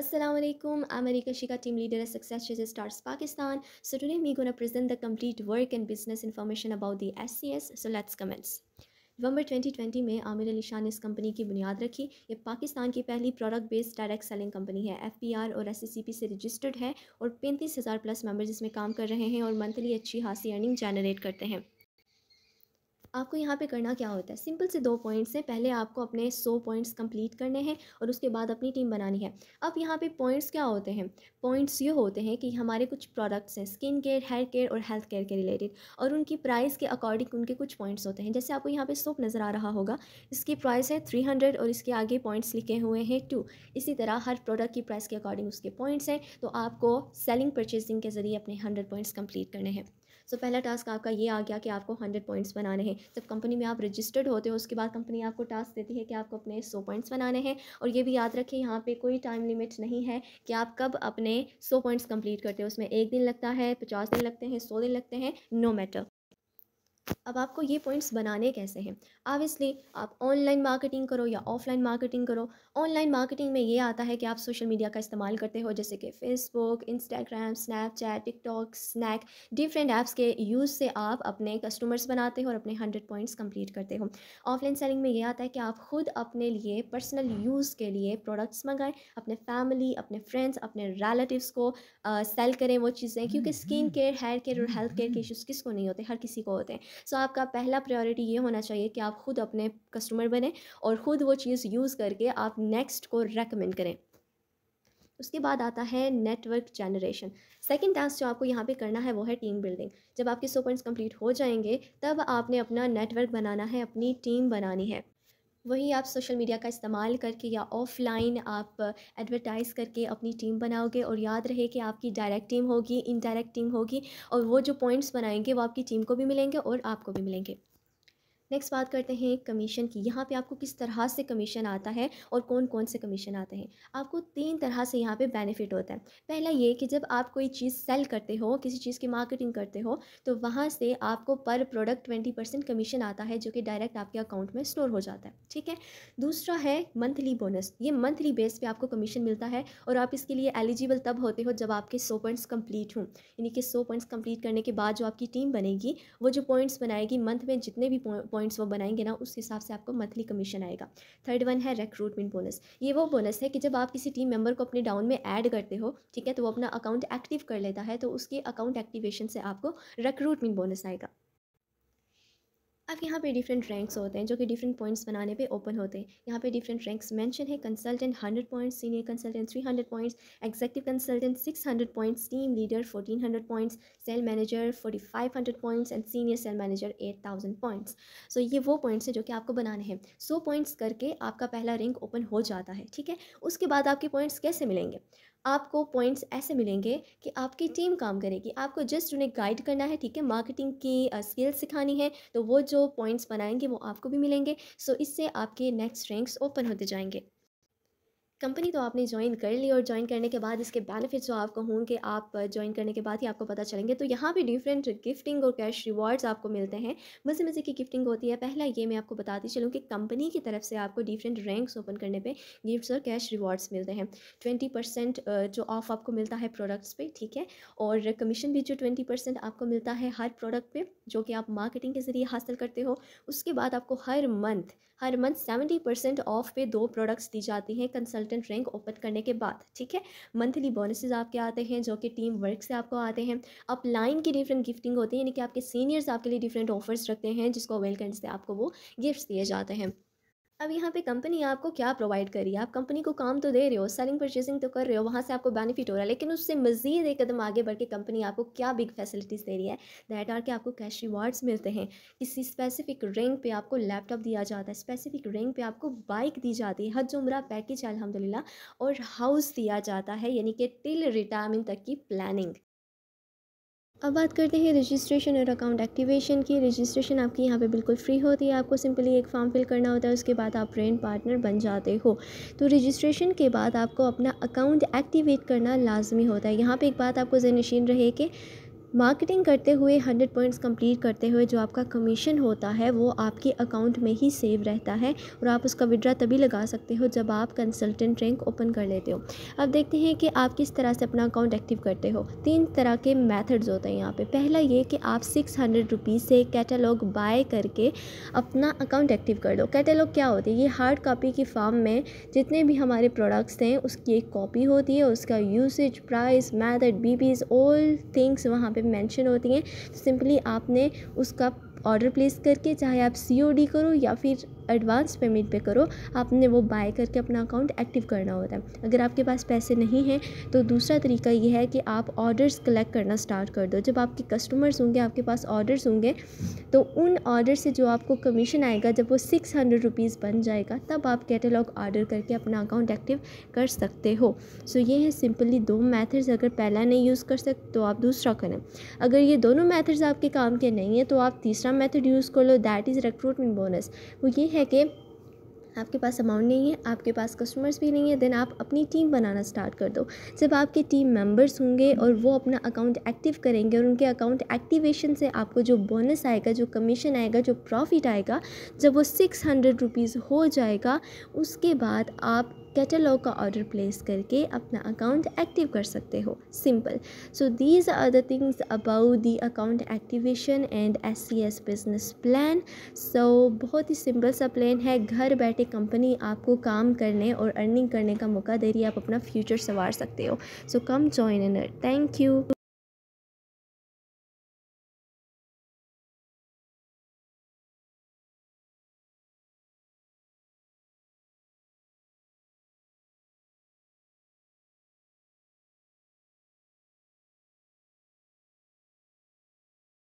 Assalamu Assalamualaikum. I'm Arika Shika, team leader at Success Chase Stars Pakistan. So today we're going to present the complete work and business information about the SCS. So let's commence. नवंबर 2020 में आमिर अली शाह ने इस company की बुनियाद रखी ये पाकिस्तान की पहली product based direct selling company है एफपीआर और एससीसीपी से रजिस्टर्ड है और पैंतीस हज़ार प्लस मेंबर्स इसमें काम कर रहे हैं और मंथली अच्छी खासी अर्निंग जनरेट करते हैं आपको यहाँ पे करना क्या होता है सिंपल से दो पॉइंट्स हैं पहले आपको अपने सो पॉइंट्स कंप्लीट करने हैं और उसके बाद अपनी टीम बनानी है अब यहाँ पे पॉइंट्स क्या होते हैं पॉइंट्स ये होते हैं कि हमारे कुछ प्रोडक्ट्स हैं स्किन केयर हेयर केयर और हेल्थ केयर के रिलेटेड और उनकी प्राइस के अकॉर्डिंग उनके कुछ पॉइंट्स होते हैं जैसे आपको यहाँ पर सोप नज़र आ रहा होगा इसकी प्राइस है थ्री हंड्रेड और इसके आगे पॉइंट्स लिखे हुए हैं टू इसी तरह हर प्रोडक्ट की प्राइस के अकॉर्डिंग उसके पॉइंट्स हैं तो आपको सेलिंग परचेसिंग के ज़रिए अपने हंड्रेड पॉइंट्स कम्प्लीट करने हैं सो so, पहला टास्क आपका ये आ गया कि आपको हंड्रेड पॉइंट्स बनाने हैं जब कंपनी में आप रजिस्टर्ड होते हो उसके बाद कंपनी आपको टास्क देती है कि आपको अपने सौ पॉइंट्स बनाने हैं और ये भी याद रखें यहाँ पर कोई टाइम लिमिट नहीं है कि आप कब अपने सौ पॉइंट्स कंप्लीट करते हो उसमें एक दिन लगता है पचास दिन लगते हैं सौ दिन लगते हैं नो मैटर अब आपको ये पॉइंट्स बनाने कैसे हैं ऑबियसली आप ऑनलाइन मार्केटिंग करो या ऑफलाइन मार्केटिंग करो ऑनलाइन मार्केटिंग में ये आता है कि आप सोशल मीडिया का इस्तेमाल करते हो जैसे कि Facebook Instagram Snapchat TikTok snack different apps के यूज़ से आप अपने कस्टमर्स बनाते हो और अपने हंड्रेड पॉइंट्स कम्प्लीट करते हो ऑफलाइन सेलिंग में ये आता है कि आप खुद अपने लिए पर्सनल यूज़ के लिए प्रोडक्ट्स मंगाएं अपने फैमिली अपने फ्रेंड्स अपने रिलेटिव्स को सेल करें वो चीज़ें क्योंकि स्किन केयर हेयर केयर और हेल्थ केयर के इशूज़ हम्म, किसको नहीं होते हर किसी को होते हैं सो आपका पहला प्रायोरिटी ये होना चाहिए कि आप खुद अपने कस्टमर बने और ख़ुद वो चीज़ यूज़ करके आप नेक्स्ट को रेकमेंड करें उसके बाद आता है नेटवर्क जनरेशन सेकंड टास्क जो आपको यहाँ पे करना है वो है टीम बिल्डिंग जब आपके सौ पॉइंट्स कंप्लीट हो जाएंगे तब आपने अपना नेटवर्क बनाना है अपनी टीम बनानी है वहीं आप सोशल मीडिया का इस्तेमाल करके या ऑफ़लाइन आप एडवर्टाइज़ करके अपनी टीम बनाओगे और याद रहे कि आपकी डायरेक्ट टीम होगी इनडायरेक्ट टीम होगी और वो जो पॉइंट्स बनाएंगे वो आपकी टीम को भी मिलेंगे और आपको भी मिलेंगे नेक्स्ट बात करते हैं कमीशन की यहाँ पे आपको किस तरह से कमीशन आता है और कौन कौन से कमीशन आते हैं आपको तीन तरह से यहाँ पे बेनिफिट होता है पहला ये कि जब आप कोई चीज़ सेल करते हो किसी चीज़ की मार्केटिंग करते हो तो वहाँ से आपको पर प्रोडक्ट ट्वेंटी परसेंट कमीशन आता है जो कि डायरेक्ट आपके अकाउंट में स्टोर हो जाता है ठीक है दूसरा है मंथली बोनस ये मंथली बेस पर आपको कमीशन मिलता है और आप इसके लिए एलिजिबल तब होते हो जब आपके सौ पॉइंट्स कम्प्लीट हों यानी कि सौ पॉइंट्स कम्प्लीट करने के बाद जो आपकी टीम बनेगी वो जो पॉइंट्स बनाएगी मंथ में जितने भी पॉइंट्स वो बनाएंगे ना उस हिसाब से आपको मंथली कमीशन आएगा थर्ड वन है रिक्रूटमेंट बोनस ये वो बोनस है कि जब आप किसी टीम मेंबर को अपने डाउन में ऐड करते हो ठीक है तो वो अपना अकाउंट एक्टिव कर लेता है तो उसके अकाउंट एक्टिवेशन से आपको रिक्रूटमेंट बोनस आएगा अब यहाँ पे डिफरेंट रैंक्स होते हैं जो कि डिफरेंट पॉइंट्स बनाने पे ओपन होते हैं यहाँ पे डिफरेंट रैंक्स मेंशन है consultant hundred points senior consultant three hundred points executive consultant six hundred points team leader fourteen hundred points sale manager forty five hundred points and senior sale manager eight thousand points so ये वो points हैं जो कि आपको बनाने हैं सौ points करके आपका पहला रैंक ओपन हो जाता है ठीक है उसके बाद आपके पॉइंट्स कैसे मिलेंगे आपको पॉइंट्स ऐसे मिलेंगे कि आपकी टीम काम करेगी आपको जस्ट उन्हें गाइड करना है ठीक है मार्केटिंग की स्किल्स सिखानी है तो वो जो पॉइंट्स बनाएंगे वो आपको भी मिलेंगे सो so इससे आपके नेक्स्ट रैंक्स ओपन होते जाएंगे कंपनी तो आपने ज्वाइन कर ली और ज्वाइन करने के बाद इसके बेनिफिट्स जो आपको होंगे आप ज्वाइन करने के बाद ही आपको पता चलेंगे तो यहाँ पे डिफरेंट गिफ्टिंग और कैश रिवॉर्ड्स आपको मिलते हैं मज़े मज़े की गिफ्टिंग होती है पहला ये मैं आपको बताती चलूँ कि कंपनी की तरफ से आपको डिफरेंट रैंक्स ओपन करने पर गिफ्ट्स और कैश रिवॉर्ड्स मिलते हैं ट्वेंटी परसेंट जो ऑफ आपको मिलता है प्रोडक्ट्स पर ठीक है और कमीशन भी जो ट्वेंटी परसेंट आपको मिलता है हर प्रोडक्ट पर जो कि आप मार्केटिंग के ज़रिए हासिल करते हो उसके बाद आपको हर मंथ हर मंथ सेवेंटी परसेंट ऑफ पे दो प्रोडक्ट्स दी जाती हैं कंसल्ट कंसल्टेंट रैंक ओपन करने के बाद ठीक है मंथली बोनसेस आपके आते हैं जो कि टीम वर्क से आपको आते हैं आप लाइन की डिफरेंट गिफ्टिंग होती है यानी कि आपके सीनियर्स आपके लिए डिफरेंट ऑफर्स रखते हैं जिसको अवेल करने से आपको वो गिफ्ट दिए जाते हैं अब यहाँ पे कंपनी आपको क्या प्रोवाइड कर रही है आप कंपनी को काम तो दे रहे हो सेलिंग परचेसिंग तो कर रहे हो वहाँ से आपको बेनिफिट हो रहा है लेकिन उससे मजीद एक कदम आगे बढ़ के कंपनी आपको क्या बिग फैसिलिटीज़ दे रही है दैट आर के आपको कैश रिवार्ड्स मिलते हैं किसी स्पेसिफिक रेंग पे आपको लैपटॉप दिया जाता है स्पेसिफिक रेंग पे आपको बाइक दी जाती है हज उम्र पैकेज है अलहमदिल्ला और हाउस दिया जाता है यानी कि टिल रिटायरमेंट तक की प्लानिंग अब बात करते हैं रजिस्ट्रेशन और अकाउंट एक्टिवेशन की रजिस्ट्रेशन आपकी यहाँ पे बिल्कुल फ्री होती है आपको सिंपली एक फॉर्म फिल करना होता है उसके बाद आप रेंट पार्टनर बन जाते हो तो रजिस्ट्रेशन के बाद आपको अपना अकाउंट एक्टिवेट करना लाजमी होता है यहाँ पे एक बात आपको जहनशीन रहे कि मार्केटिंग करते हुए हंड्रेड पॉइंट्स कंप्लीट करते हुए जो आपका कमीशन होता है वो आपके अकाउंट में ही सेव रहता है और आप उसका विड्रा तभी लगा सकते हो जब आप कंसल्टेंट रैंक ओपन कर लेते हो अब देखते हैं कि आप किस तरह से अपना अकाउंट एक्टिव करते हो तीन तरह के मैथड्स होते हैं यहाँ पे पहला ये कि आप सिक्स हंड्रेड रुपीज़ से कैटलॉग बाय करके अपना अकाउंट एक्टिव कर लो कैटलॉग क्या होती है ये हार्ड कापी की फॉर्म में जितने भी हमारे प्रोडक्ट्स हैं उसकी एक कॉपी होती है उसका यूसेज प्राइस मैथड बीबीज ऑल थिंग्स वहाँ पर मेंशन होती हैं तो सिंपली आपने उसका ऑर्डर प्लेस करके चाहे आप सी करो या फिर एडवांस पेमेंट पे करो आपने वो बाय करके अपना अकाउंट एक्टिव करना होता है अगर आपके पास पैसे नहीं हैं तो दूसरा तरीका ये है कि आप ऑर्डर्स कलेक्ट करना स्टार्ट कर दो जब आपके कस्टमर्स होंगे आपके पास ऑर्डर्स होंगे तो उन ऑर्डर से जो आपको कमीशन आएगा जब वो सिक्स हंड्रेड रुपीज़ बन जाएगा तब आप कैटलॉग ऑर्डर करके अपना अकाउंट एक्टिव कर सकते हो सो ये है सिंपली दो मैथड्स अगर पहला नहीं यूज़ कर सकते तो आप दूसरा करें अगर ये दोनों मैथड्स आपके काम के नहीं हैं तो आप तीसरा मैथड यूज़ कर लो दैट इज़ रिक्रूटमेंट बोनस वो ये he kiếm. आपके पास अमाउंट नहीं है आपके पास कस्टमर्स भी नहीं है देन आप अपनी टीम बनाना स्टार्ट कर दो जब आपके टीम मेंबर्स होंगे और वो अपना अकाउंट एक्टिव करेंगे और उनके अकाउंट एक्टिवेशन से आपको जो बोनस आएगा जो कमीशन आएगा जो प्रॉफिट आएगा जब वो सिक्स हंड्रेड रुपीज़ हो जाएगा उसके बाद आप कैटलॉग का ऑर्डर प्लेस करके अपना अकाउंट एक्टिव कर सकते हो simple so these are the things about the account activation and S C S business plan so बहुत ही सिंपल सा प्लान है घर बैठे पे कंपनी आपको काम करने और अर्निंग करने का मौका दे रही है आप अपना फ्यूचर संवार सकते हो so come join in thank you